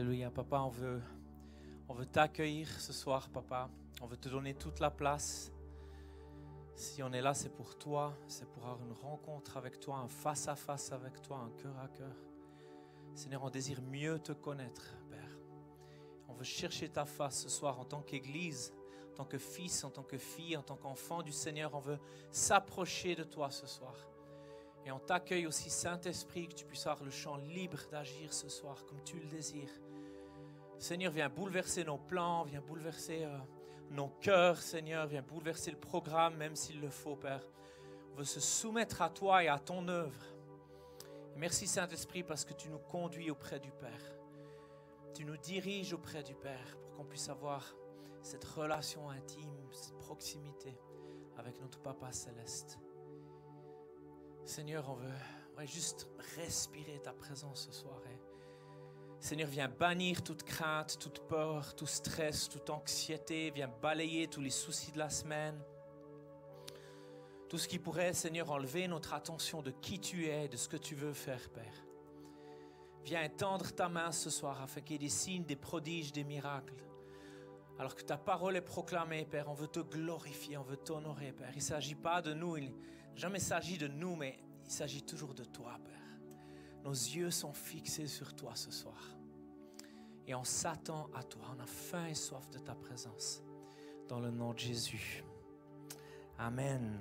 Alléluia, papa, on veut, on veut t'accueillir ce soir, papa. On veut te donner toute la place. Si on est là, c'est pour toi, c'est pour avoir une rencontre avec toi, un face-à-face -face avec toi, un cœur à cœur. Seigneur, on désire mieux te connaître, Père. On veut chercher ta face ce soir en tant qu'Église, en tant que fils, en tant que fille, en tant qu'enfant du Seigneur. On veut s'approcher de toi ce soir. Et on t'accueille aussi, Saint-Esprit, que tu puisses avoir le champ libre d'agir ce soir comme tu le désires. Seigneur, viens bouleverser nos plans, viens bouleverser euh, nos cœurs, Seigneur, viens bouleverser le programme, même s'il le faut, Père. On veut se soumettre à toi et à ton œuvre. merci, Saint-Esprit, parce que tu nous conduis auprès du Père. Tu nous diriges auprès du Père pour qu'on puisse avoir cette relation intime, cette proximité avec notre Papa céleste. Seigneur, on veut juste respirer ta présence ce soir. Hein. Seigneur, viens bannir toute crainte, toute peur, tout stress, toute anxiété. Viens balayer tous les soucis de la semaine. Tout ce qui pourrait, Seigneur, enlever notre attention de qui tu es, de ce que tu veux faire, Père. Viens tendre ta main ce soir afin qu'il y ait des signes, des prodiges, des miracles. Alors que ta parole est proclamée, Père, on veut te glorifier, on veut t'honorer, Père. Il ne s'agit pas de nous, il Jamais s'agit de nous, mais il s'agit toujours de toi, Père. Nos yeux sont fixés sur toi ce soir. Et on s'attend à toi. On a faim et soif de ta présence. Dans le nom de Jésus. Amen.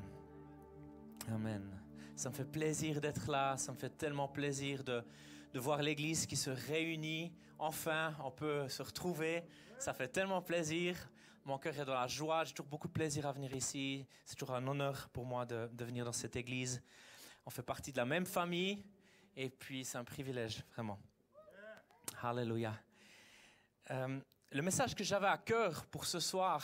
Amen. Ça me fait plaisir d'être là. Ça me fait tellement plaisir de, de voir l'Église qui se réunit. Enfin, on peut se retrouver. Ça fait tellement plaisir. Mon cœur est dans la joie. J'ai toujours beaucoup de plaisir à venir ici. C'est toujours un honneur pour moi de, de venir dans cette église. On fait partie de la même famille. Et puis, c'est un privilège, vraiment. Alléluia. Euh, le message que j'avais à cœur pour ce soir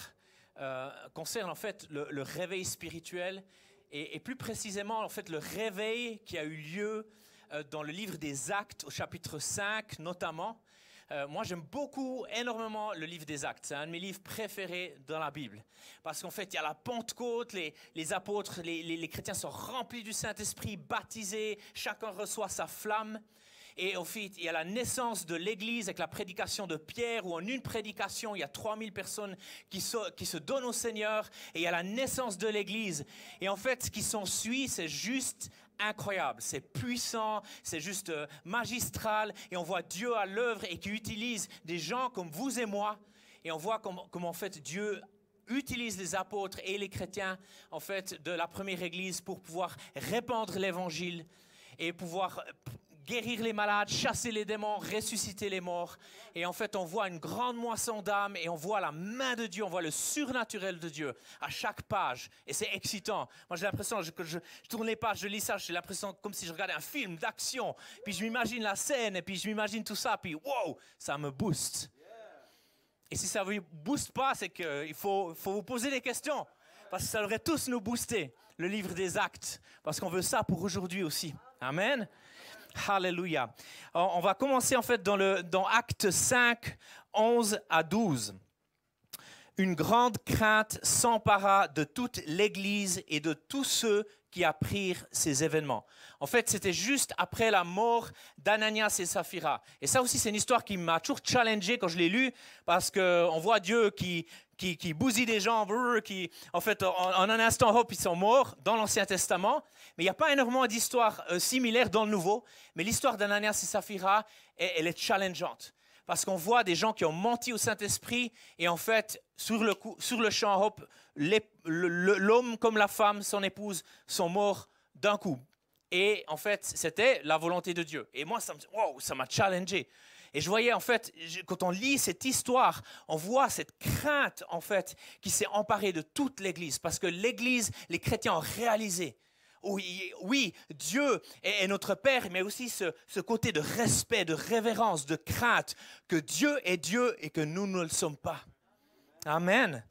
euh, concerne en fait le, réveil spirituel et, plus précisément en fait le réveil qui a eu lieu euh, dans le livre des Actes au chapitre 5 notamment. Euh, moi, j'aime beaucoup, énormément le livre des Actes. C'est un de mes livres préférés dans la Bible. Parce qu'en fait, il y a la Pentecôte, les, apôtres, les, chrétiens sont remplis du Saint-Esprit, baptisés, chacun reçoit sa flamme. Et au fil, il y a la naissance de l'Église avec la prédication de Pierre, où en une prédication, il y a 3000 personnes qui, qui se donnent au Seigneur, et il y a la naissance de l'Église. Et en fait, ce qui s'ensuit, c'est juste incroyable, c'est puissant, c'est juste euh, magistral, et on voit Dieu à l'œuvre et qui utilise des gens comme vous et moi, et on voit comment, en fait Dieu utilise les apôtres et les chrétiens en fait de la première église pour pouvoir répandre l'évangile et pouvoir euh, guérir les malades, chasser les démons, ressusciter les morts. Et en fait, on voit une grande moisson d'âmes et on voit la main de Dieu, on voit le surnaturel de Dieu à chaque page. Et c'est excitant. Moi, j'ai l'impression, que je, tourne les pages, je lis ça, j'ai l'impression comme si je regardais un film d'action. Puis je m'imagine la scène et puis je m'imagine tout ça. Puis wow, ça me booste. Et si ça ne vous booste pas, c'est qu'il faut, faut vous poser des questions. Parce que ça devrait tous nous booster, le livre des actes. Parce qu'on veut ça pour aujourd'hui aussi. Amen. Hallelujah. On va commencer en fait dans, le, dans Acte 5, 11 à 12. Une grande crainte s'empara de toute l'Église et de tous ceux qui apprirent ces événements. En fait, c'était juste après la mort d'Ananias et Saphira. Et ça aussi, c'est une histoire qui m'a toujours challengé quand je l'ai lu, parce qu'on voit Dieu qui, qui, qui bousillent des gens, qui, en fait, en, un instant, hop, ils sont morts dans l'Ancien Testament. Mais il n'y a pas énormément d'histoires euh, similaires dans le Nouveau. Mais l'histoire d'Ananias et Saphira, elle, est challengeante. Parce qu'on voit des gens qui ont menti au Saint-Esprit et en fait, sur le, coup, sur le champ, hop, l'homme comme la femme, son épouse, sont morts d'un coup. Et en fait, c'était la volonté de Dieu. Et moi, ça m'a challengé. Et je voyais en fait, quand on lit cette histoire, on voit cette crainte en fait qui s'est emparée de toute l'Église, parce que l'Église, les chrétiens ont réalisé oui, Dieu est, notre Père, mais aussi ce, côté de respect, de révérence, de crainte, que Dieu est Dieu et que nous ne le sommes pas. Amen.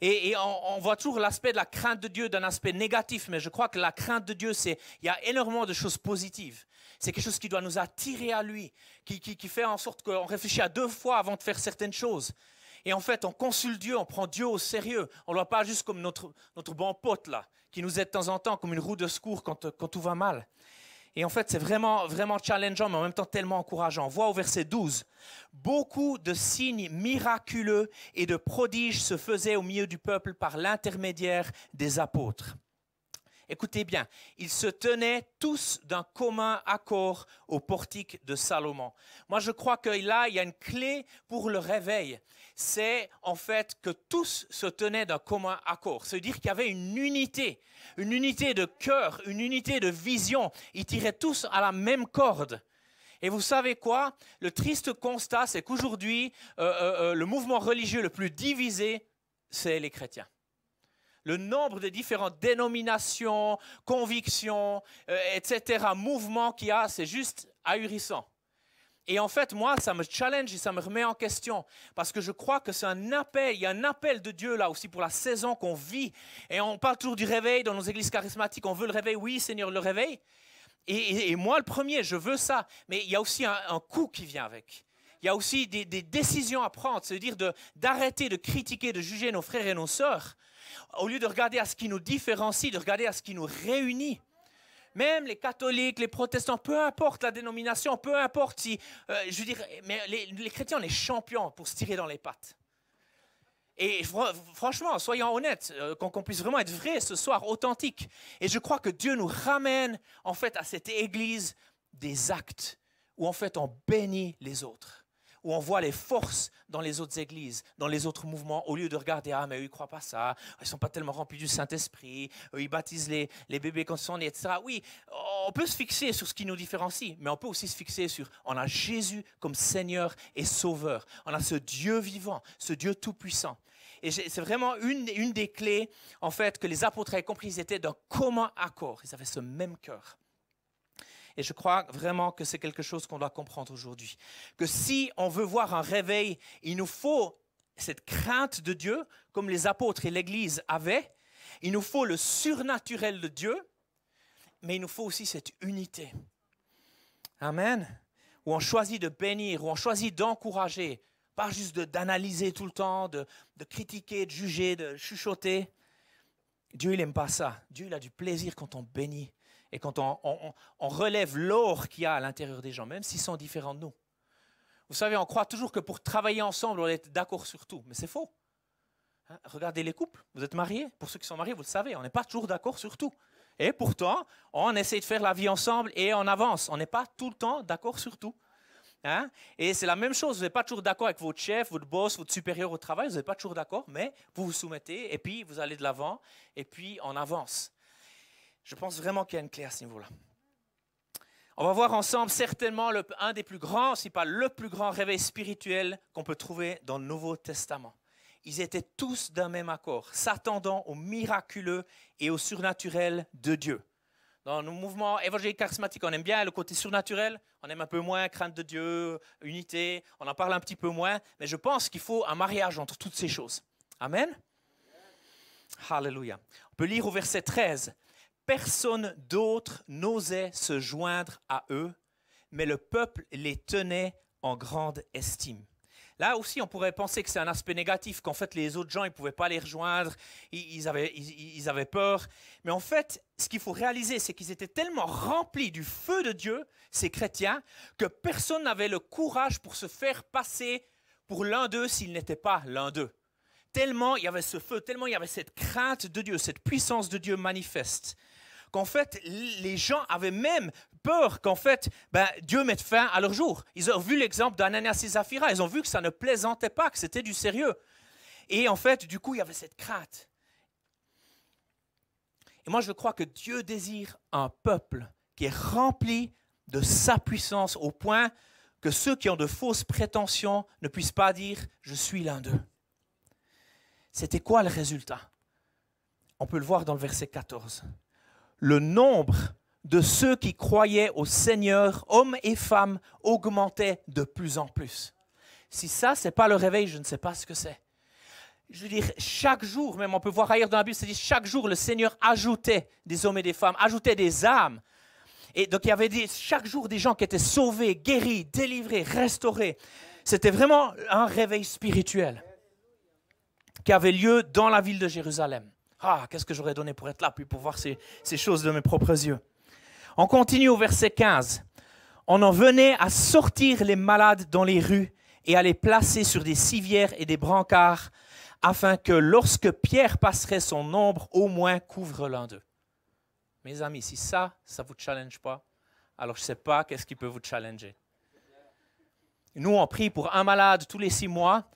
Et, on, voit toujours l'aspect de la crainte de Dieu d'un aspect négatif, mais je crois que la crainte de Dieu, c'est il y a énormément de choses positives. C'est quelque chose qui doit nous attirer à lui, qui, fait en sorte qu'on réfléchit à deux fois avant de faire certaines choses. Et en fait, on consulte Dieu, on prend Dieu au sérieux. On ne le voit pas juste comme notre, notre bon pote, là, qui nous aide de temps en temps, comme une roue de secours quand, tout va mal. Et en fait, c'est vraiment, vraiment challengeant, mais en même temps tellement encourageant. On voit au verset 12, beaucoup de signes miraculeux et de prodiges se faisaient au milieu du peuple par l'intermédiaire des apôtres. Écoutez bien, ils se tenaient tous d'un commun accord au portique de Salomon. Moi, je crois que là, il y a une clé pour le réveil. C'est en fait que tous se tenaient d'un commun accord. C'est-à-dire qu'il y avait une unité, une unité de cœur, une unité de vision. Ils tiraient tous à la même corde. Et vous savez quoi Le triste constat, c'est qu'aujourd'hui, euh, euh, euh, le mouvement religieux le plus divisé, c'est les chrétiens le nombre de différentes dénominations, convictions, euh, etc., mouvements qu'il y a, c'est juste ahurissant. Et en fait, moi, ça me challenge et ça me remet en question. Parce que je crois que c'est un appel, il y a un appel de Dieu là aussi pour la saison qu'on vit. Et on parle toujours du réveil dans nos églises charismatiques. On veut le réveil, oui, Seigneur, le réveil. Et, moi, le premier, je veux ça. Mais il y a aussi un, coup qui vient avec. Il y a aussi des, décisions à prendre, c'est-à-dire d'arrêter de critiquer, de juger nos frères et nos sœurs, au lieu de regarder à ce qui nous différencie, de regarder à ce qui nous réunit. Même les catholiques, les protestants, peu importe la dénomination, peu importe si, euh, je veux dire, mais les, chrétiens, on champions pour se tirer dans les pattes. Et franchement, soyons honnêtes, euh, qu'on puisse vraiment être vrai ce soir, authentique. Et je crois que Dieu nous ramène en fait à cette église des actes, où en fait on bénit les autres où on voit les forces dans les autres églises, dans les autres mouvements, au lieu de regarder, ah mais eux, ils croient pas ça, ils sont pas tellement remplis du Saint-Esprit, ils baptisent les, les bébés quand ils sont nés, etc. Oui, on peut se fixer sur ce qui nous différencie, mais on peut aussi se fixer sur, on a Jésus comme Seigneur et Sauveur, on a ce Dieu vivant, ce Dieu tout-puissant. Et c'est vraiment une, une des clés, en fait, que les apôtres avaient compris, ils étaient d'un commun accord, ils avaient ce même cœur. Et je crois vraiment que c'est quelque chose qu'on doit comprendre aujourd'hui. Que si on veut voir un réveil, il nous faut cette crainte de Dieu, comme les apôtres et l'Église avaient. Il nous faut le surnaturel de Dieu, mais il nous faut aussi cette unité. Amen. Où on choisit de bénir, où on choisit d'encourager, pas juste d'analyser tout le temps, de, critiquer, de juger, de chuchoter. Dieu, il n'aime pas ça. Dieu, il a du plaisir quand on bénit, et quand on, relève l'or qu'il y a à l'intérieur des gens, même s'ils sont différents de nous. Vous savez, on croit toujours que pour travailler ensemble, on est d'accord sur tout, mais c'est faux. Hein, regardez les couples, vous êtes mariés, pour ceux qui sont mariés, vous le savez, on n'est pas toujours d'accord sur tout. Et pourtant, on essaie de faire la vie ensemble et on avance. On n'est pas tout le temps d'accord sur tout. Hein? Et c'est la même chose, vous n'êtes pas toujours d'accord avec votre chef, votre boss, votre supérieur au travail, vous n'êtes pas toujours d'accord, mais vous vous soumettez et puis vous allez de l'avant et puis on avance. Je pense vraiment qu'il y a une clé à ce niveau-là. On va voir ensemble certainement un des plus grands, si pas le plus grand réveil spirituel qu'on peut trouver dans le Nouveau Testament. Ils étaient tous d'un même accord, s'attendant au miraculeux et au surnaturel de Dieu. Dans nos mouvements évangéliques charismatiques, on aime bien le côté surnaturel, on aime un peu moins crainte de Dieu, unité, on en parle un petit peu moins, mais je pense qu'il faut un mariage entre toutes ces choses. Amen. Hallelujah. On peut lire au verset 13 personne d'autre n'osait se joindre à eux, mais le peuple les tenait en grande estime. Là aussi, on pourrait penser que c'est un aspect négatif, qu'en fait les autres gens ne pouvaient pas les rejoindre, ils avaient, avaient peur. Mais en fait, ce qu'il faut réaliser, c'est qu'ils étaient tellement remplis du feu de Dieu, ces chrétiens, que personne n'avait le courage pour se faire passer pour l'un d'eux s'il n'était pas l'un d'eux tellement il y avait ce feu, tellement il y avait cette crainte de Dieu, cette puissance de Dieu manifeste, qu'en fait, les gens avaient même peur qu'en fait, ben, Dieu mette fin à leur jour. Ils ont vu l'exemple d'Ananas et ils ont vu que ça ne plaisantait pas, que c'était du sérieux. Et en fait, du coup, il y avait cette crainte. Et moi, je crois que Dieu désire un peuple qui est rempli de sa puissance au point que ceux qui ont de fausses prétentions ne puissent pas dire ⁇ Je suis l'un d'eux ⁇ c'était quoi le résultat On peut le voir dans le verset 14. Le nombre de ceux qui croyaient au Seigneur, hommes et femmes, augmentait de plus en plus. Si ça, ce n'est pas le réveil, je ne sais pas ce que c'est. Je veux dire, chaque jour, même on peut voir ailleurs dans la Bible, c'est dit chaque jour, le Seigneur ajoutait des hommes et des femmes, ajoutait des âmes. Et donc il y avait dit chaque jour des gens qui étaient sauvés, guéris, délivrés, restaurés. C'était vraiment un réveil spirituel qui avait lieu dans la ville de Jérusalem. Ah, qu'est-ce que j'aurais donné pour être là, puis pour voir ces, choses de mes propres yeux. On continue au verset 15. On en venait à sortir les malades dans les rues et à les placer sur des civières et des brancards, afin que lorsque Pierre passerait son ombre, au moins couvre l'un d'eux. Mes amis, si ça, ça ne vous challenge pas, alors je ne sais pas qu'est-ce qui peut vous challenger. Nous, on prie pour un malade tous les six mois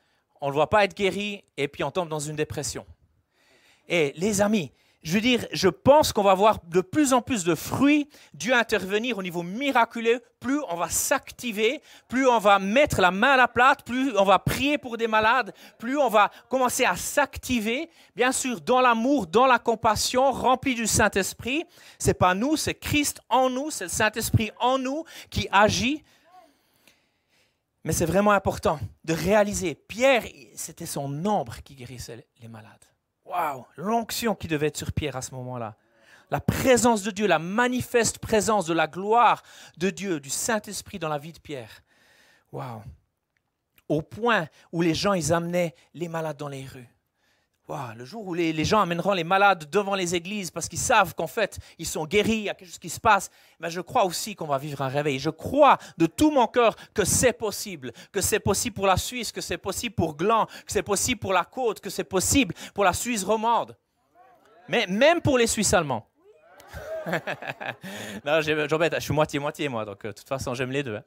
on ne le voit pas être guéri, et puis on tombe dans une dépression. Et les amis, je veux dire, je pense qu'on va voir de plus en plus de fruits. Dieu intervenir au niveau miraculeux. Plus on va s'activer, plus on va mettre la main à la plate, plus on va prier pour des malades, plus on va commencer à s'activer. Bien sûr, dans l'amour, dans la compassion, rempli du Saint-Esprit. C'est pas nous, c'est Christ en nous, c'est le Saint-Esprit en nous qui agit. Mais c'est vraiment important de réaliser, Pierre, c'était son ombre qui guérissait les malades. Waouh, l'onction qui devait être sur Pierre à ce moment-là. La présence de Dieu, la manifeste présence de la gloire de Dieu, du Saint-Esprit dans la vie de Pierre. Waouh. Au point où les gens, ils amenaient les malades dans les rues le jour où les, gens amèneront les malades devant les églises parce qu'ils savent qu'en fait, ils sont guéris, il y a quelque chose qui se passe, mais ben, je crois aussi qu'on va vivre un réveil. Je crois de tout mon cœur que c'est possible, que c'est possible pour la Suisse, que c'est possible pour Gland, que c'est possible pour la côte, que c'est possible pour la Suisse romande, mais même pour les Suisses allemands. non, j'embête, je suis moitié-moitié, moi, donc euh, de toute façon, j'aime les deux. Hein.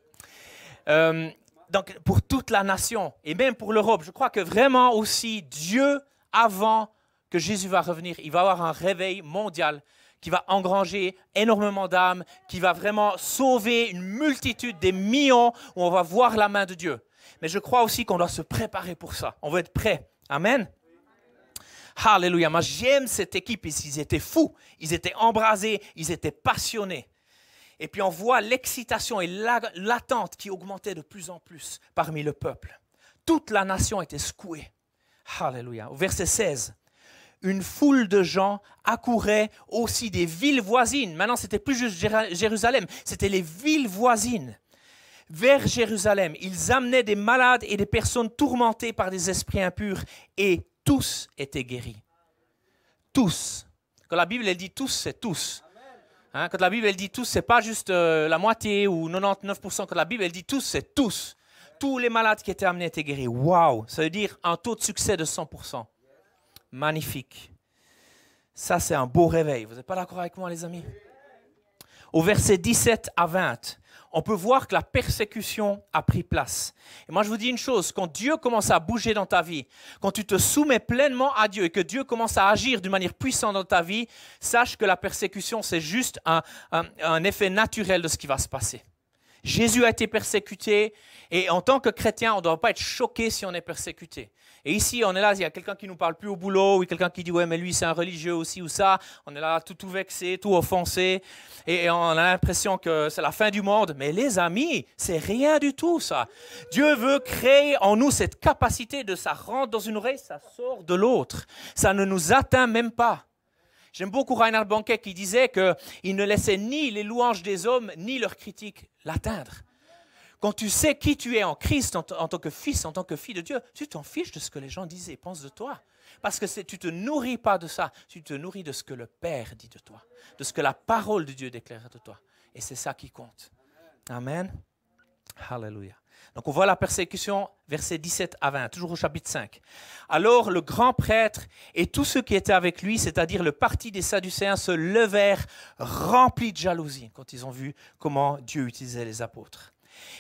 Euh, donc, pour toute la nation et même pour l'Europe, je crois que vraiment aussi Dieu avant que Jésus va revenir, il va avoir un réveil mondial qui va engranger énormément d'âmes, qui va vraiment sauver une multitude des millions où on va voir la main de Dieu. Mais je crois aussi qu'on doit se préparer pour ça. On va être prêt. Amen. Alléluia. Moi, j'aime cette équipe Ils étaient fous. Ils étaient embrasés. Ils étaient passionnés. Et puis, on voit l'excitation et l'attente qui augmentait de plus en plus parmi le peuple. Toute la nation était secouée. Alléluia. Au verset 16, une foule de gens accourait aussi des villes voisines. Maintenant, c'était plus juste Jérusalem, c'était les villes voisines. Vers Jérusalem, ils amenaient des malades et des personnes tourmentées par des esprits impurs, et tous étaient guéris. Tous. Quand la Bible elle dit tous, c'est tous. Hein, quand la Bible elle dit tous, c'est pas juste euh, la moitié ou 99%. Quand la Bible elle dit tous, c'est tous tous les malades qui étaient amenés étaient guéris. Waouh, ça veut dire un taux de succès de 100%. Magnifique. Ça, c'est un beau réveil. Vous n'êtes pas d'accord avec moi, les amis Au verset 17 à 20, on peut voir que la persécution a pris place. Et moi, je vous dis une chose, quand Dieu commence à bouger dans ta vie, quand tu te soumets pleinement à Dieu et que Dieu commence à agir d'une manière puissante dans ta vie, sache que la persécution, c'est juste un effet naturel de ce qui va se passer. Jésus a été persécuté et en tant que chrétien, on ne doit pas être choqué si on est persécuté. Et ici, on est là, il y a quelqu'un qui nous parle plus au boulot, ou quelqu'un qui dit ouais mais lui c'est un religieux aussi ou ça. On est là tout, tout vexé, tout offensé et on a l'impression que c'est la fin du monde. Mais les amis, c'est rien du tout ça. Dieu veut créer en nous cette capacité de ça rentre dans une oreille, ça sort de l'autre. Ça ne nous atteint même pas. J'aime beaucoup Reinhard Banquet qui disait qu'il ne laissait ni les louanges des hommes ni leurs critiques l'atteindre. Quand tu sais qui tu es en Christ en, tant que fils, en tant que fille de Dieu, tu t'en fiches de ce que les gens disent et pensent de toi. Parce que tu te nourris pas de ça, tu te nourris de ce que le Père dit de toi, de ce que la parole de Dieu déclare de toi. Et c'est ça qui compte. Amen. Hallelujah. Donc on voit la persécution, versets 17 à 20, toujours au chapitre 5. Alors le grand prêtre et tous ceux qui étaient avec lui, c'est-à-dire le parti des Sadducéens, se levèrent remplis de jalousie quand ils ont vu comment Dieu utilisait les apôtres.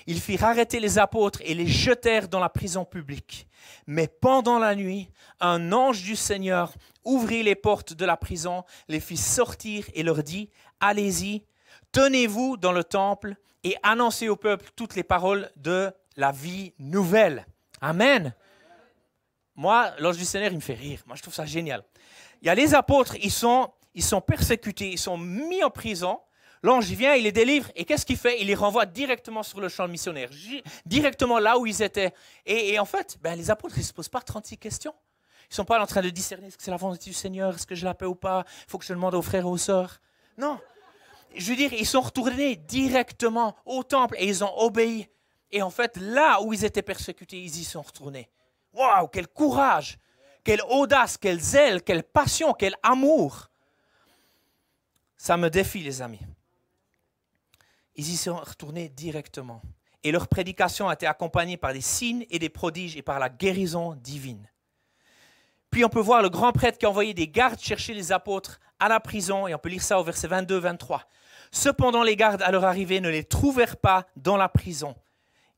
Ils firent arrêter les apôtres et les jetèrent dans la prison publique. Mais pendant la nuit, un ange du Seigneur ouvrit les portes de la prison, les fit sortir et leur dit, Allez-y, tenez-vous dans le temple et annoncer au peuple toutes les paroles de la vie nouvelle. Amen. Moi, l'ange du Seigneur, il me fait rire. Moi, je trouve ça génial. Il y a les apôtres, ils sont, ils sont persécutés, ils sont mis en prison. L'ange vient, il les délivre, et qu'est-ce qu'il fait Il les renvoie directement sur le champ missionnaire, directement là où ils étaient. Et, en fait, ben, les apôtres, ils ne se posent pas 36 questions. Ils ne sont pas en train de discerner ce que c'est la volonté du Seigneur, est-ce que je l'appelle ou pas, il faut que je demande aux frères et aux sœurs. Non, je veux dire, ils sont retournés directement au temple et ils ont obéi. Et en fait, là où ils étaient persécutés, ils y sont retournés. Waouh, quel courage, quelle audace, quel zèle, quelle passion, quel amour. Ça me défie, les amis. Ils y sont retournés directement. Et leur prédication a été accompagnée par des signes et des prodiges et par la guérison divine. Puis on peut voir le grand prêtre qui a envoyé des gardes chercher les apôtres à la prison, et on peut lire ça au verset 22-23. Cependant, les gardes, à leur arrivée, ne les trouvèrent pas dans la prison.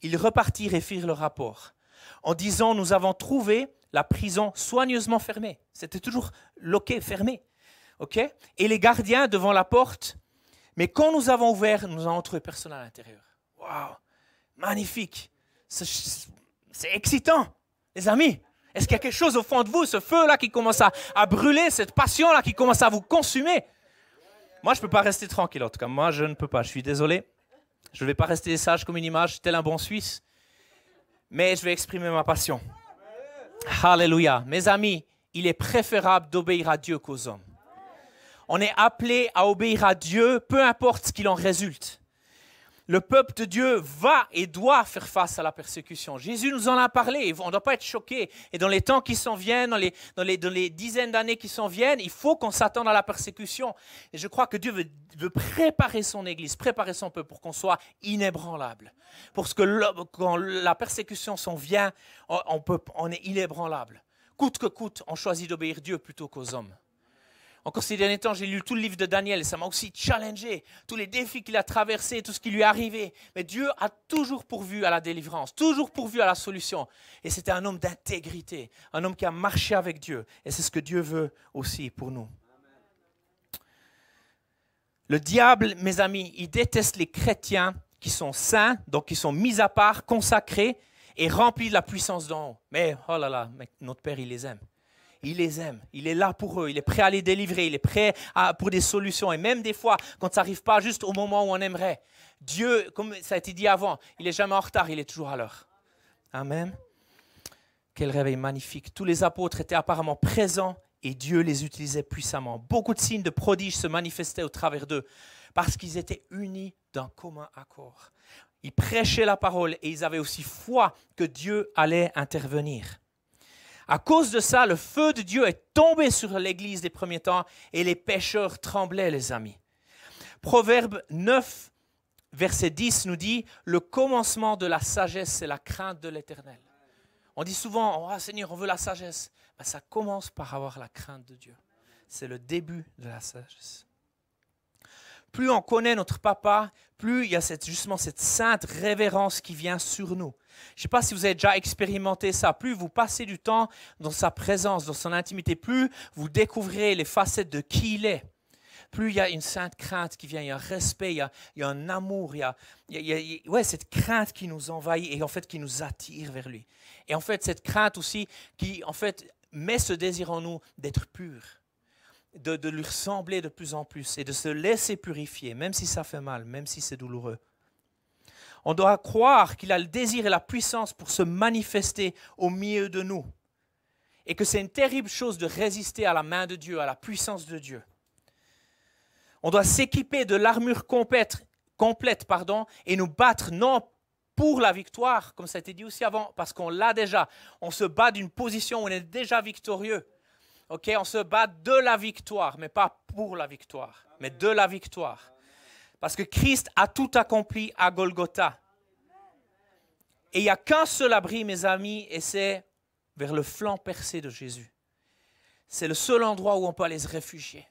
Ils repartirent et firent le rapport, en disant Nous avons trouvé la prison soigneusement fermée. C'était toujours loqué, fermé. et les gardiens devant la porte. Mais quand nous avons ouvert, nous avons trouvé personne à l'intérieur. Waouh Magnifique C'est excitant, les amis. Est-ce qu'il y a quelque chose au fond de vous, ce feu-là qui commence à brûler, cette passion-là qui commence à vous consumer moi, je ne peux pas rester tranquille, en tout cas. Moi, je ne peux pas. Je suis désolé. Je ne vais pas rester sage comme une image, tel un bon Suisse. Mais je vais exprimer ma passion. Alléluia. Mes amis, il est préférable d'obéir à Dieu qu'aux hommes. On est appelé à obéir à Dieu, peu importe ce qu'il en résulte le peuple de Dieu va et doit faire face à la persécution. Jésus nous en a parlé, on ne doit pas être choqué. Et dans les temps qui s'en viennent, dans les, dans les, les dizaines d'années qui s'en viennent, il faut qu'on s'attende à la persécution. Et je crois que Dieu veut, préparer son Église, préparer son peuple pour qu'on soit inébranlable. Pour que quand la persécution s'en vient, on, peut, on est inébranlable. Coûte que coûte, on choisit d'obéir Dieu plutôt qu'aux hommes. Encore ces derniers temps, j'ai lu tout le livre de Daniel et ça m'a aussi challengé. Tous les défis qu'il a traversés, tout ce qui lui est arrivé. Mais Dieu a toujours pourvu à la délivrance, toujours pourvu à la solution. Et c'était un homme d'intégrité, un homme qui a marché avec Dieu. Et c'est ce que Dieu veut aussi pour nous. Le diable, mes amis, il déteste les chrétiens qui sont saints, donc qui sont mis à part, consacrés et remplis de la puissance d'en haut. Mais oh là là, notre Père, il les aime. Il les aime, il est là pour eux, il est prêt à les délivrer, il est prêt à, pour des solutions. Et même des fois, quand ça n'arrive pas juste au moment où on aimerait, Dieu, comme ça a été dit avant, il n'est jamais en retard, il est toujours à l'heure. Amen. Quel réveil magnifique. Tous les apôtres étaient apparemment présents et Dieu les utilisait puissamment. Beaucoup de signes de prodiges se manifestaient au travers d'eux parce qu'ils étaient unis d'un commun accord. Ils prêchaient la parole et ils avaient aussi foi que Dieu allait intervenir. À cause de ça, le feu de Dieu est tombé sur l'Église des premiers temps et les pécheurs tremblaient, les amis. Proverbe 9, verset 10 nous dit, le commencement de la sagesse, c'est la crainte de l'Éternel. On dit souvent, oh, Seigneur, on veut la sagesse. Ben, ça commence par avoir la crainte de Dieu. C'est le début de la sagesse plus on connaît notre papa, plus il y a cette, justement cette sainte révérence qui vient sur nous. Je ne sais pas si vous avez déjà expérimenté ça. Plus vous passez du temps dans sa présence, dans son intimité, plus vous découvrez les facettes de qui il est. Plus il y a une sainte crainte qui vient, il y a un respect, il y a, un amour, il y a, ouais, cette crainte qui nous envahit et en fait qui nous attire vers lui. Et en fait, cette crainte aussi qui en fait met ce désir en nous d'être pur de, lui ressembler de plus en plus et de se laisser purifier, même si ça fait mal, même si c'est douloureux. On doit croire qu'il a le désir et la puissance pour se manifester au milieu de nous. Et que c'est une terrible chose de résister à la main de Dieu, à la puissance de Dieu. On doit s'équiper de l'armure complète, complète pardon, et nous battre non pour la victoire, comme ça a été dit aussi avant, parce qu'on l'a déjà. On se bat d'une position où on est déjà victorieux on se bat de la victoire, mais pas pour la victoire, mais de la victoire. Parce que Christ a tout accompli à Golgotha. Et il n'y a qu'un seul abri, mes amis, et c'est vers le flanc percé de Jésus. C'est le seul endroit où on peut aller se réfugier.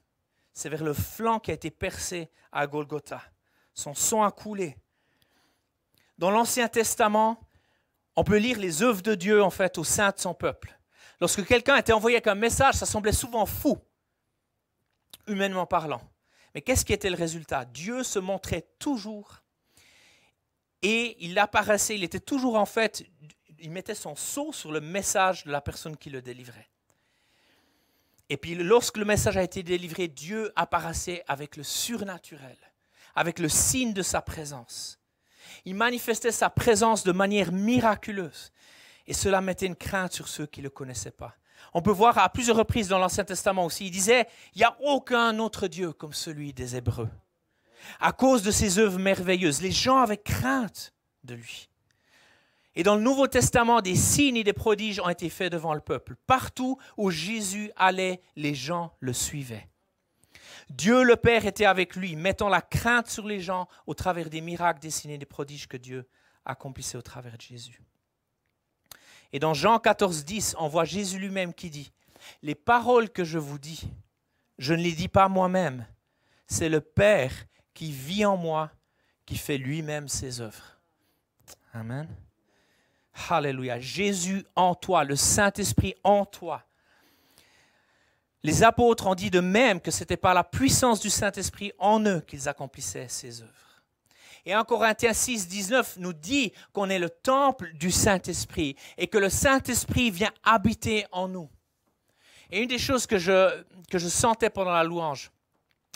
C'est vers le flanc qui a été percé à Golgotha. Son sang a coulé. Dans l'Ancien Testament, on peut lire les œuvres de Dieu en fait au sein de son peuple. Lorsque quelqu'un était envoyé avec un message, ça semblait souvent fou, humainement parlant. Mais qu'est-ce qui était le résultat Dieu se montrait toujours et il apparaissait, il était toujours en fait, il mettait son sceau sur le message de la personne qui le délivrait. Et puis lorsque le message a été délivré, Dieu apparaissait avec le surnaturel, avec le signe de sa présence. Il manifestait sa présence de manière miraculeuse. Et cela mettait une crainte sur ceux qui ne le connaissaient pas. On peut voir à plusieurs reprises dans l'Ancien Testament aussi, il disait, il n'y a aucun autre Dieu comme celui des Hébreux. À cause de ses œuvres merveilleuses, les gens avaient crainte de lui. Et dans le Nouveau Testament, des signes et des prodiges ont été faits devant le peuple. Partout où Jésus allait, les gens le suivaient. Dieu le Père était avec lui, mettant la crainte sur les gens au travers des miracles des et des prodiges que Dieu accomplissait au travers de Jésus. Et dans Jean 14, 10, on voit Jésus lui-même qui dit, Les paroles que je vous dis, je ne les dis pas moi-même, c'est le Père qui vit en moi, qui fait lui-même ses œuvres. Amen. Alléluia. Jésus en toi, le Saint-Esprit en toi. Les apôtres ont dit de même que c'était par la puissance du Saint-Esprit en eux qu'ils accomplissaient ses œuvres. Et en Corinthiens 6, 19 nous dit qu'on est le temple du Saint-Esprit et que le Saint-Esprit vient habiter en nous. Et une des choses que je, que je sentais pendant la louange,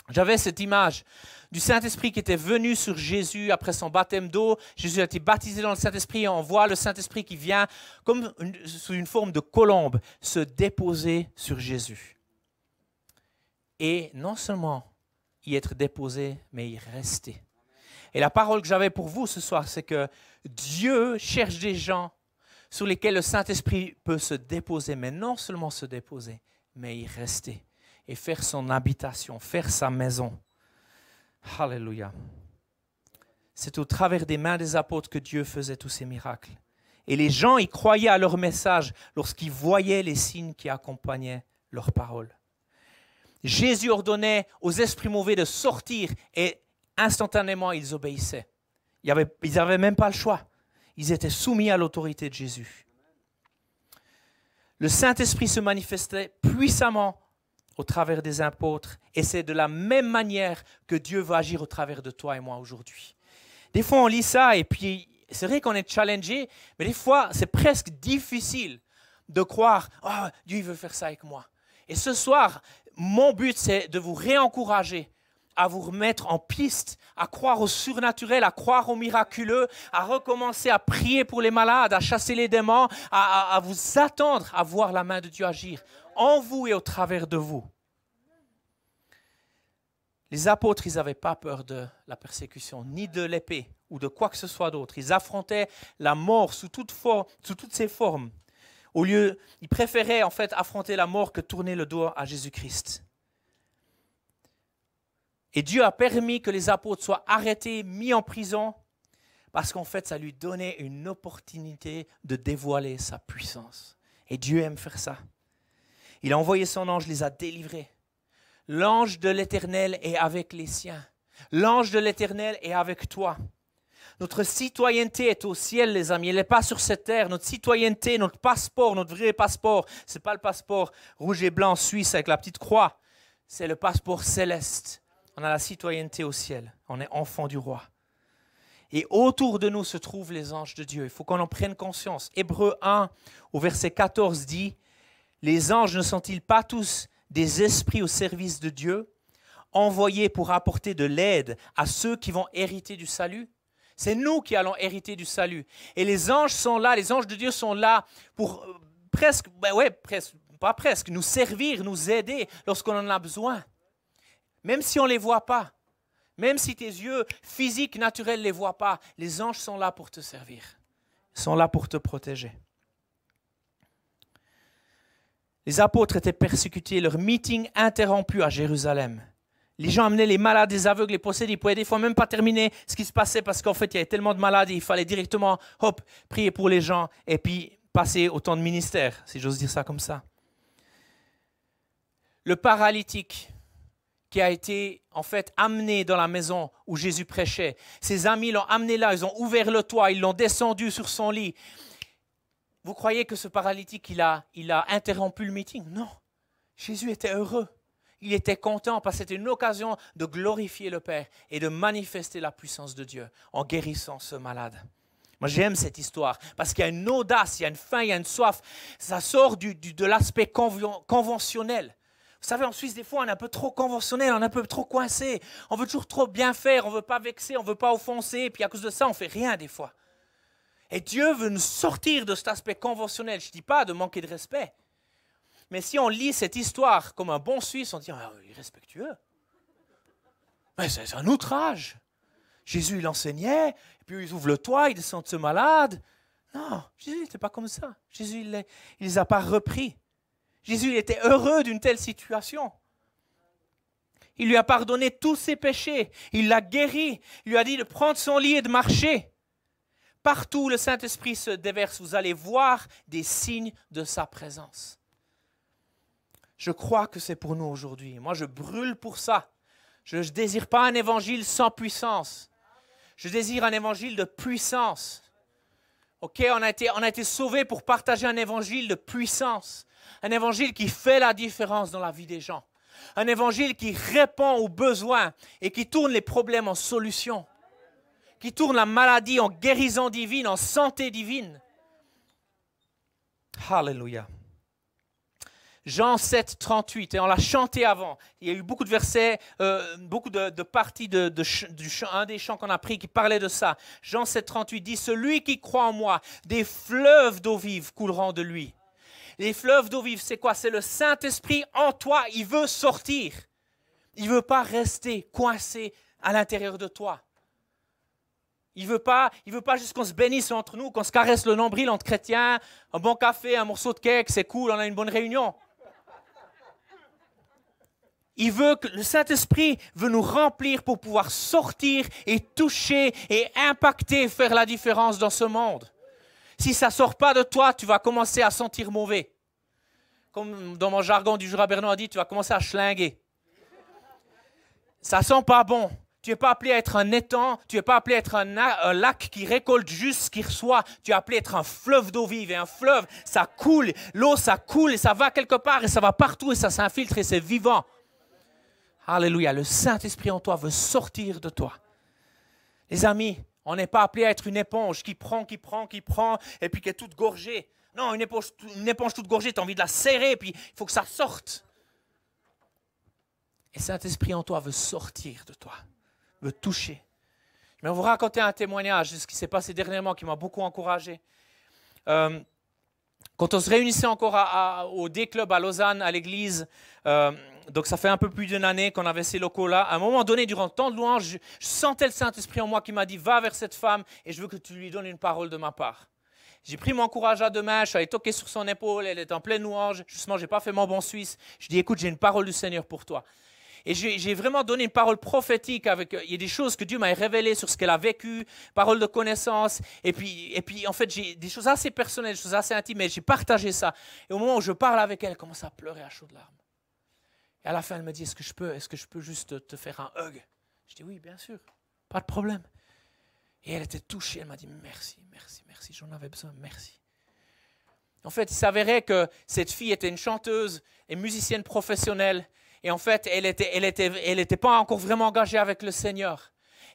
j'avais cette image du Saint-Esprit qui était venu sur Jésus après son baptême d'eau. Jésus a été baptisé dans le Saint-Esprit et on voit le Saint-Esprit qui vient comme sous une forme de colombe se déposer sur Jésus. Et non seulement y être déposé, mais y rester. Et la parole que j'avais pour vous ce soir, c'est que Dieu cherche des gens sur lesquels le Saint-Esprit peut se déposer, mais non seulement se déposer, mais y rester et faire son habitation, faire sa maison. Alléluia. C'est au travers des mains des apôtres que Dieu faisait tous ces miracles. Et les gens y croyaient à leur message lorsqu'ils voyaient les signes qui accompagnaient leurs paroles. Jésus ordonnait aux esprits mauvais de sortir et instantanément, ils obéissaient. Ils n'avaient même pas le choix. Ils étaient soumis à l'autorité de Jésus. Le Saint-Esprit se manifestait puissamment au travers des apôtres et c'est de la même manière que Dieu veut agir au travers de toi et moi aujourd'hui. Des fois, on lit ça et puis c'est vrai qu'on est challengé, mais des fois, c'est presque difficile de croire ah, Dieu veut faire ça avec moi. Et ce soir, mon but, c'est de vous réencourager à vous remettre en piste, à croire au surnaturel, à croire au miraculeux, à recommencer à prier pour les malades, à chasser les démons, à, vous attendre à voir la main de Dieu agir en vous et au travers de vous. Les apôtres, ils n'avaient pas peur de la persécution, ni de l'épée, ou de quoi que ce soit d'autre. Ils affrontaient la mort sous, sous toutes ses formes. Au lieu, ils préféraient en fait affronter la mort que tourner le dos à Jésus-Christ. Et Dieu a permis que les apôtres soient arrêtés, mis en prison, parce qu'en fait, ça lui donnait une opportunité de dévoiler sa puissance. Et Dieu aime faire ça. Il a envoyé son ange, les a délivrés. L'ange de l'Éternel est avec les siens. L'ange de l'Éternel est avec toi. Notre citoyenneté est au ciel, les amis. Elle n'est pas sur cette terre. Notre citoyenneté, notre passeport, notre vrai passeport, ce n'est pas le passeport rouge et blanc suisse avec la petite croix. C'est le passeport céleste. On a la citoyenneté au ciel. On est enfant du roi. Et autour de nous se trouvent les anges de Dieu. Il faut qu'on en prenne conscience. Hébreu 1 au verset 14 dit, Les anges ne sont-ils pas tous des esprits au service de Dieu, envoyés pour apporter de l'aide à ceux qui vont hériter du salut C'est nous qui allons hériter du salut. Et les anges sont là, les anges de Dieu sont là pour euh, presque, ben ouais, presque, pas presque, nous servir, nous aider lorsqu'on en a besoin. Même si on ne les voit pas, même si tes yeux physiques, naturels ne les voient pas, les anges sont là pour te servir, sont là pour te protéger. Les apôtres étaient persécutés, leur meeting interrompu à Jérusalem. Les gens amenaient les malades, les aveugles, les possédés. Ils pouvaient des fois même pas terminer ce qui se passait parce qu'en fait, il y avait tellement de malades il fallait directement, hop, prier pour les gens et puis passer autant de ministères, si j'ose dire ça comme ça. Le paralytique, qui a été en fait amené dans la maison où Jésus prêchait. Ses amis l'ont amené là, ils ont ouvert le toit, ils l'ont descendu sur son lit. Vous croyez que ce paralytique, il a, il a interrompu le meeting Non. Jésus était heureux. Il était content parce que c'était une occasion de glorifier le Père et de manifester la puissance de Dieu en guérissant ce malade. Moi, j'aime cette histoire parce qu'il y a une audace, il y a une faim, il y a une soif. Ça sort du, de l'aspect conventionnel. Vous savez, en Suisse, des fois, on est un peu trop conventionnel, on est un peu trop coincé. On veut toujours trop bien faire, on veut pas vexer, on veut pas offenser. Et puis à cause de ça, on fait rien des fois. Et Dieu veut nous sortir de cet aspect conventionnel. Je ne dis pas de manquer de respect. Mais si on lit cette histoire comme un bon Suisse, on dit ah, est respectueux ». Mais c'est un outrage. Jésus, il enseignait, et puis ils ouvrent le toit, ils descendent ce malade. Non, Jésus n'était pas comme ça. Jésus, il ne les a pas repris. Jésus était heureux d'une telle situation. Il lui a pardonné tous ses péchés. Il l'a guéri. Il lui a dit de prendre son lit et de marcher. Partout le Saint-Esprit se déverse. Vous allez voir des signes de sa présence. Je crois que c'est pour nous aujourd'hui. Moi, je brûle pour ça. Je ne désire pas un évangile sans puissance. Je désire un évangile de puissance. OK, on a été, on a été sauvés pour partager un évangile de puissance. Un évangile qui fait la différence dans la vie des gens. Un évangile qui répond aux besoins et qui tourne les problèmes en solutions. Qui tourne la maladie en guérison divine, en santé divine. Hallelujah. Jean 7, 38, et on l'a chanté avant. Il y a eu beaucoup de versets, euh, beaucoup de, parties de, un des chants qu'on a pris qui parlait de ça. Jean 7, 38 dit Celui qui croit en moi, des fleuves d'eau vive couleront de lui. Les fleuves d'eau vive, c'est quoi C'est le Saint-Esprit en toi. Il veut sortir. Il ne veut pas rester coincé à l'intérieur de toi. Il ne veut pas, il veut pas juste qu'on se bénisse entre nous, qu'on se caresse le nombril entre chrétiens, un bon café, un morceau de cake, c'est cool, on a une bonne réunion. Il veut que le Saint-Esprit veut nous remplir pour pouvoir sortir et toucher et impacter, faire la différence dans ce monde. Si ça sort pas de toi, tu vas commencer à sentir mauvais. Comme dans mon jargon du Jura Bernard dit, tu vas commencer à schlinguer. Ça sent pas bon. Tu n'es pas appelé à être un étang, tu n'es pas appelé à être un, un, lac qui récolte juste ce qu'il reçoit. Tu es appelé à être un fleuve d'eau vive. Et un fleuve, ça coule. L'eau, ça coule et ça va quelque part et ça va partout et ça s'infiltre et c'est vivant. Alléluia. Le Saint-Esprit en toi veut sortir de toi. Les amis, on n'est pas appelé à être une éponge qui prend, qui prend, qui prend, et puis qui est toute gorgée. Non, une éponge, une éponge toute gorgée, tu as envie de la serrer, puis il faut que ça sorte. Et Saint-Esprit en toi veut sortir de toi, veut toucher. Je vais vous raconter un témoignage de ce qui s'est passé dernièrement qui m'a beaucoup encouragé. Euh, quand on se réunissait encore au D-Club à Lausanne, à l'église, euh, donc ça fait un peu plus d'une année qu'on avait ces locaux-là. À un moment donné, durant tant de louanges, je, sentais le Saint-Esprit en moi qui m'a dit, va vers cette femme et je veux que tu lui donnes une parole de ma part. J'ai pris mon courage à deux mains, je suis allé toquer sur son épaule, elle est en pleine louange. Justement, j'ai pas fait mon bon suisse. Je dis, écoute, j'ai une parole du Seigneur pour toi. Et j'ai vraiment donné une parole prophétique. Avec, euh, il y a des choses que Dieu m'a révélées sur ce qu'elle a vécu, parole de connaissance. Et puis, et puis en fait, j'ai des choses assez personnelles, des choses assez intimes. mais j'ai partagé ça. Et au moment où je parle avec elle, elle commence à pleurer à chaudes larmes. Et à la fin, elle me dit, est-ce que je peux, est-ce que je peux juste te faire un hug Je dis, oui, bien sûr, pas de problème. Et elle était touchée, elle m'a dit, merci, merci, merci, j'en avais besoin, merci. En fait, il s'avérait que cette fille était une chanteuse et musicienne professionnelle. Et en fait, elle n'était elle était, elle était pas encore vraiment engagée avec le Seigneur.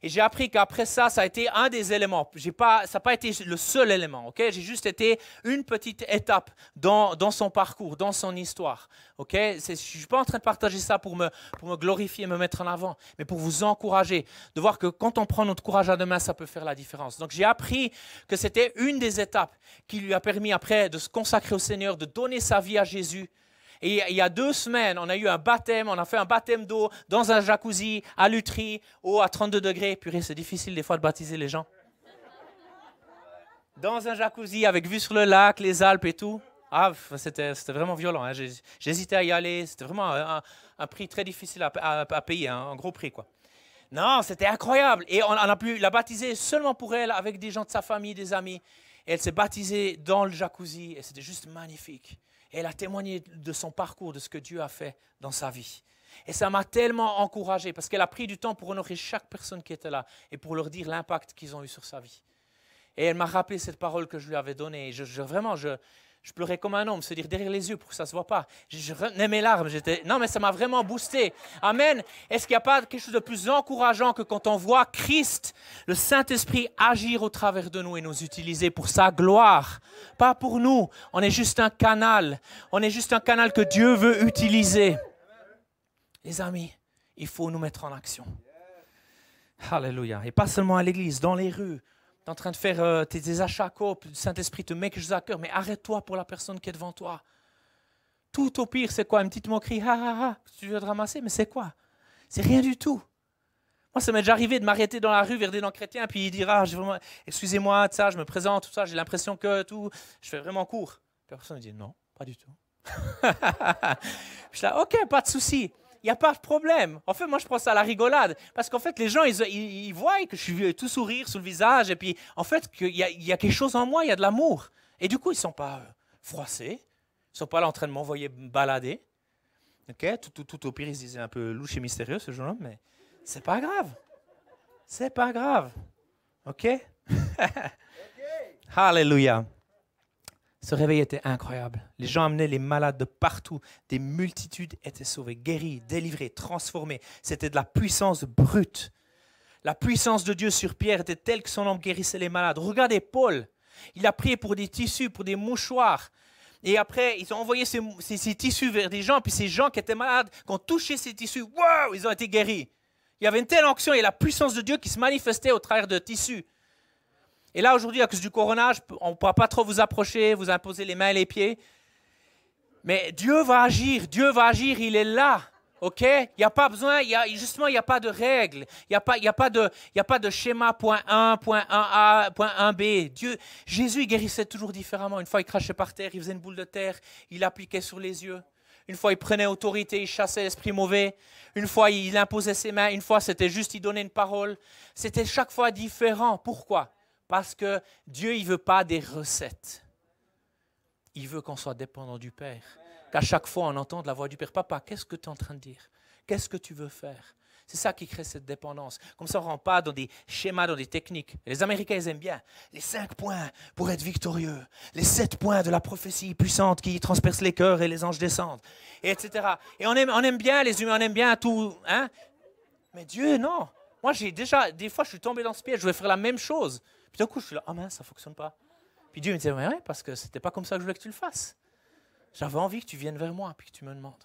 Et j'ai appris qu'après ça, ça a été un des éléments. Pas, ça n'a pas été le seul élément. ok j'ai juste été une petite étape dans, dans son parcours, dans son histoire. ok je ne suis pas en train de partager ça pour me, pour me glorifier, me mettre en avant, mais pour vous encourager, de voir que quand on prend notre courage à demain, ça peut faire la différence. Donc j'ai appris que c'était une des étapes qui lui a permis après de se consacrer au Seigneur, de donner sa vie à Jésus. Et il y a deux semaines, on a eu un baptême, on a fait un baptême d'eau dans un jacuzzi, à Lutry, eau à 32 degrés. Purée, c'est difficile des fois de baptiser les gens. Dans un jacuzzi avec vue sur le lac, les Alpes et tout. Ah, c'était vraiment violent. Hein. J'hésitais à y aller. C'était vraiment un, prix très difficile à, payer, hein, un gros prix, quoi. Non, c'était incroyable. Et on, on, a pu la baptiser seulement pour elle, avec des gens de sa famille, des amis. elle s'est baptisée dans le jacuzzi. Et c'était juste magnifique elle a témoigné de son parcours, de ce que Dieu a fait dans sa vie. Et ça m'a tellement encouragé parce qu'elle a pris du temps pour honorer chaque personne qui était là et pour leur dire l'impact qu'ils ont eu sur sa vie. Et elle m'a rappelé cette parole que je lui avais donnée. Et je, je, vraiment, je, je pleurais comme un homme, se dire derrière les yeux pour que ça ne se voit pas. Je retenais mes larmes. J'étais... Non, mais ça m'a vraiment boosté. Amen. Est-ce qu'il n'y a pas quelque chose de plus encourageant que quand on voit Christ, le Saint-Esprit, agir au travers de nous et nous utiliser pour sa gloire Pas pour nous. On est juste un canal. On est juste un canal que Dieu veut utiliser. Les amis, il faut nous mettre en action. Alléluia. Et pas seulement à l'église, dans les rues, es en train de faire euh, tes, achats achats coop, le Saint-Esprit te met quelque chose à cœur, mais arrête-toi pour la personne qui est devant toi. Tout au pire, c'est quoi Une petite moquerie, ah ah ah, tu veux te ramasser, mais c'est quoi C'est rien du tout. Moi, ça m'est déjà arrivé de m'arrêter dans la rue, vers des non-chrétiens, puis il dira, ah, excusez-moi, ça, je me présente, tout ça, j'ai l'impression que tout, je fais vraiment court. Personne ne dit non, pas du tout. je suis là, ok, pas de soucis n'y a pas de problème. En fait, moi, je prends ça à la rigolade. Parce qu'en fait, les gens, ils, voient que je suis euh, tout sourire sur le visage. Et puis, en fait, qu'il y, a quelque chose en moi, il y a de l'amour. Et du coup, ils ne sont pas euh, froissés. Ils ne sont pas à en train de m'envoyer balader. Tout, tout, au pire, ils disaient un peu louche et mystérieux, ce jeune là mais c'est pas grave. C'est pas grave. OK? Alléluia. Ce réveil était incroyable. Les gens amenaient les malades de partout. Des multitudes étaient sauvées, guéries, délivrées, transformées. C'était de la puissance brute. La puissance de Dieu sur Pierre était telle que son nom guérissait les malades. Regardez Paul. Il a prié pour des tissus, pour des mouchoirs. Et après, ils ont envoyé ces, tissus vers des gens. Puis ces gens qui étaient malades, qui ont touché ces tissus, waouh, ils ont été guéris. Il y avait une telle action et la puissance de Dieu qui se manifestait au travers de tissus. Et là, aujourd'hui, à cause du corona, on ne pourra pas trop vous approcher, vous imposer les mains et les pieds. Mais Dieu va agir, Dieu va agir, il est là. OK Il n'y a pas besoin, y a, justement, il n'y a pas de règles. Il n'y a, pas, y a, pas de, y a pas de schéma point 1, point 1A, point 1B. Dieu, Jésus guérissait toujours différemment. Une fois, il crachait par terre, il faisait une boule de terre, il appliquait sur les yeux. Une fois, il prenait autorité, il chassait l'esprit mauvais. Une fois, il imposait ses mains. Une fois, c'était juste, il donnait une parole. C'était chaque fois différent. Pourquoi parce que Dieu, il ne veut pas des recettes. Il veut qu'on soit dépendant du Père. Qu'à chaque fois, on entende la voix du Père. Papa, qu'est-ce que tu es en train de dire Qu'est-ce que tu veux faire C'est ça qui crée cette dépendance. Comme ça, on ne rentre pas dans des schémas, dans des techniques. Les Américains, ils aiment bien. Les cinq points pour être victorieux. Les sept points de la prophétie puissante qui transperce les cœurs et les anges descendent. etc. Et on aime, on aime bien les humains, on aime bien tout. Hein? Mais Dieu, non. Moi, j'ai déjà, des fois, je suis tombé dans ce piège, je voulais faire la même chose. Puis d'un coup, je suis là, ah ça ne fonctionne pas. Puis Dieu me dit, « mais ouais, parce que c'était pas comme ça que je voulais que tu le fasses. J'avais envie que tu viennes vers moi, puis que tu me demandes.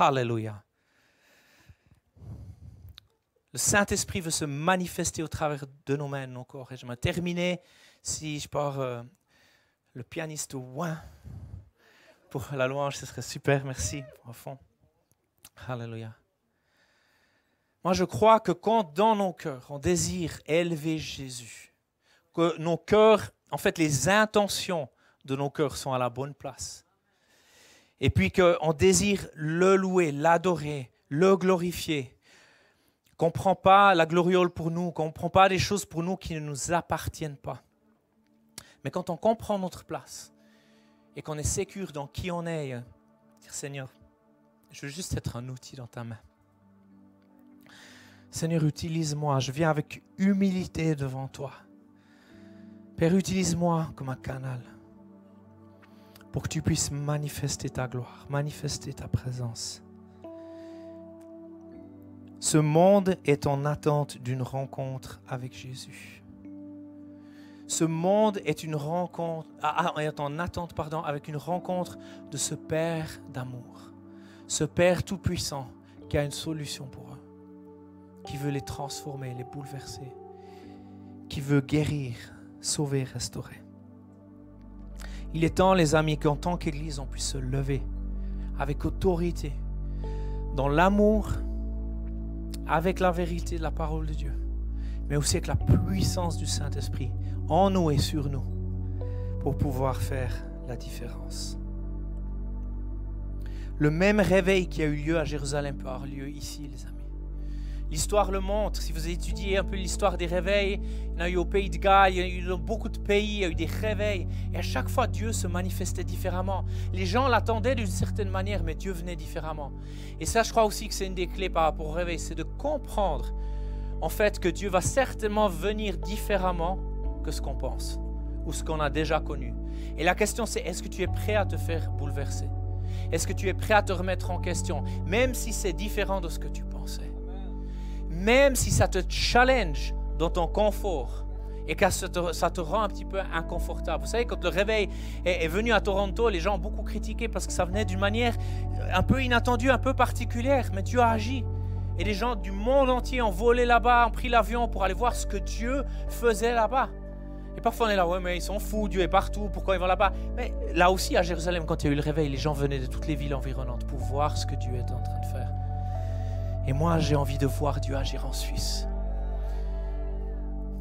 Hallelujah. Le Saint-Esprit veut se manifester au travers de nos mains, nos corps. Et je vais terminer si je pars euh, le pianiste loin, pour la louange, ce serait super. Merci, au fond. Alléluia. Moi, je crois que quand dans nos cœurs, on désire élever Jésus, que nos cœurs, en fait, les intentions de nos cœurs sont à la bonne place, et puis qu'on désire le louer, l'adorer, le glorifier, qu'on ne prend pas la gloriole pour nous, qu'on ne prend pas des choses pour nous qui ne nous appartiennent pas. Mais quand on comprend notre place et qu'on est sûr dans qui on est, dire Seigneur, je veux juste être un outil dans ta main. Seigneur, utilise-moi, je viens avec humilité devant toi. Père, utilise-moi comme un canal pour que tu puisses manifester ta gloire, manifester ta présence. Ce monde est en attente d'une rencontre avec Jésus. Ce monde est, une rencontre, ah, ah, en attente pardon, avec une rencontre de ce Père d'amour, ce Père tout-puissant qui a une solution pour eux qui veut les transformer, les bouleverser, qui veut guérir, sauver, restaurer. Il est temps, les amis, qu'en tant qu'Église, on puisse se lever avec autorité, dans l'amour, avec la vérité de la parole de Dieu, mais aussi avec la puissance du Saint-Esprit en nous et sur nous, pour pouvoir faire la différence. Le même réveil qui a eu lieu à Jérusalem peut avoir lieu ici, les amis. L'histoire le montre. Si vous étudiez un peu l'histoire des réveils, il y en a eu au pays de Galles, il y en a eu dans beaucoup de pays, il y a eu des réveils. Et à chaque fois, Dieu se manifestait différemment. Les gens l'attendaient d'une certaine manière, mais Dieu venait différemment. Et ça, je crois aussi que c'est une des clés par rapport au réveil, c'est de comprendre en fait que Dieu va certainement venir différemment que ce qu'on pense ou ce qu'on a déjà connu. Et la question c'est est-ce que tu es prêt à te faire bouleverser Est-ce que tu es prêt à te remettre en question, même si c'est différent de ce que tu pensais même si ça te challenge dans ton confort et que ça te, rend un petit peu inconfortable. Vous savez, quand le réveil est, venu à Toronto, les gens ont beaucoup critiqué parce que ça venait d'une manière un peu inattendue, un peu particulière, mais Dieu a agi. Et les gens du monde entier ont volé là-bas, ont pris l'avion pour aller voir ce que Dieu faisait là-bas. Et parfois on est là, ouais, mais ils sont fous, Dieu est partout, pourquoi ils vont là-bas Mais là aussi, à Jérusalem, quand il y a eu le réveil, les gens venaient de toutes les villes environnantes pour voir ce que Dieu était en train de faire. Et moi, j'ai envie de voir Dieu agir en Suisse.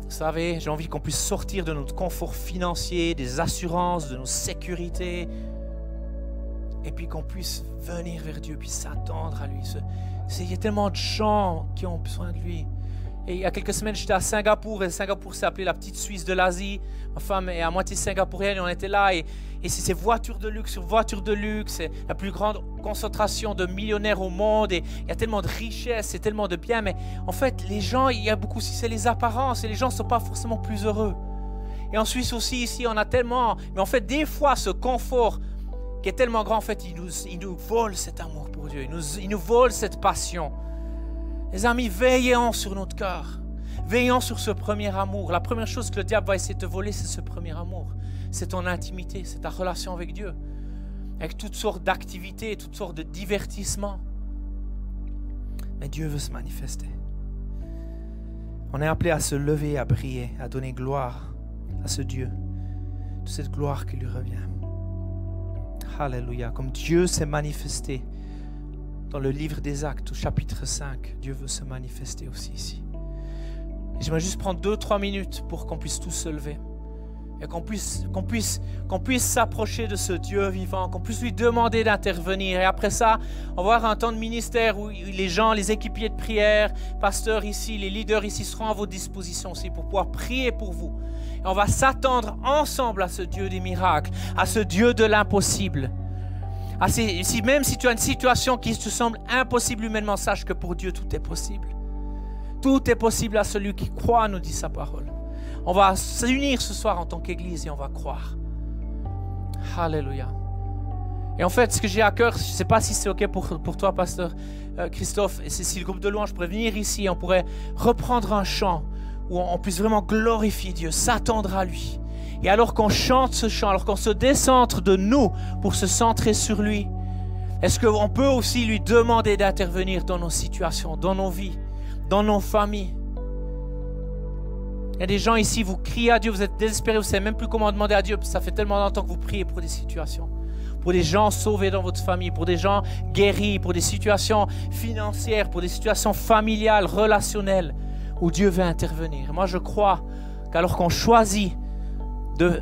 Vous savez, j'ai envie qu'on puisse sortir de notre confort financier, des assurances, de nos sécurités, et puis qu'on puisse venir vers Dieu, puis s'attendre à lui. Il y a tellement de gens qui ont besoin de lui. Et il y a quelques semaines, j'étais à Singapour, et Singapour c'est appelé la petite Suisse de l'Asie. Ma femme est à moitié singapourienne, et on était là, et et c'est ces voitures de luxe sur voitures de luxe, la plus grande concentration de millionnaires au monde, et il y a tellement de richesses c'est tellement de biens, mais en fait, les gens, il y a beaucoup, c'est les apparences, et les gens ne sont pas forcément plus heureux. Et en Suisse aussi, ici, on a tellement, mais en fait, des fois, ce confort qui est tellement grand, en fait, il nous, il nous vole cet amour pour Dieu, il nous, il nous vole cette passion. Les amis, veillons sur notre cœur. Veillons sur ce premier amour. La première chose que le diable va essayer de voler, c'est ce premier amour c'est ton intimité, c'est ta relation avec Dieu, avec toutes sortes d'activités, toutes sortes de divertissements. Mais Dieu veut se manifester. On est appelé à se lever, à briller, à donner gloire à ce Dieu, toute cette gloire qui lui revient. Alléluia. Comme Dieu s'est manifesté dans le livre des Actes, au chapitre 5, Dieu veut se manifester aussi ici. Je vais juste prendre 2-3 minutes pour qu'on puisse tous se lever et qu'on puisse qu'on puisse qu'on puisse s'approcher de ce Dieu vivant, qu'on puisse lui demander d'intervenir. Et après ça, on va avoir un temps de ministère où les gens, les équipiers de prière, pasteurs ici, les leaders ici seront à vos dispositions aussi pour pouvoir prier pour vous. Et on va s'attendre ensemble à ce Dieu des miracles, à ce Dieu de l'impossible. si, même si tu as une situation qui te semble impossible humainement, sache que pour Dieu tout est possible. Tout est possible à celui qui croit, nous dit sa parole. On va s'unir ce soir en tant qu'Église et on va croire. Alléluia. Et en fait, ce que j'ai à cœur, je ne sais pas si c'est OK pour, pour toi, pasteur euh, Christophe, et si le groupe de louange pourrait venir ici, on pourrait reprendre un chant où on puisse vraiment glorifier Dieu, s'attendre à lui. Et alors qu'on chante ce chant, alors qu'on se décentre de nous pour se centrer sur lui, est-ce qu'on peut aussi lui demander d'intervenir dans nos situations, dans nos vies, dans nos familles il y a des gens ici, vous criez à Dieu, vous êtes désespérés, vous ne savez même plus comment demander à Dieu. Ça fait tellement longtemps que vous priez pour des situations. Pour des gens sauvés dans votre famille, pour des gens guéris, pour des situations financières, pour des situations familiales, relationnelles, où Dieu veut intervenir. moi, je crois qu'alors qu'on choisit de,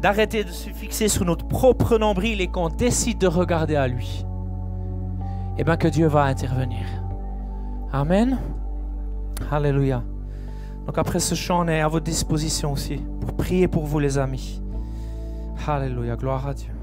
d'arrêter de se fixer sur notre propre nombril et qu'on décide de regarder à lui, et eh bien que Dieu va intervenir. Amen. Alléluia. Donc après ce chant, on est à votre disposition aussi pour prier pour vous les amis. Alléluia, gloire à Dieu.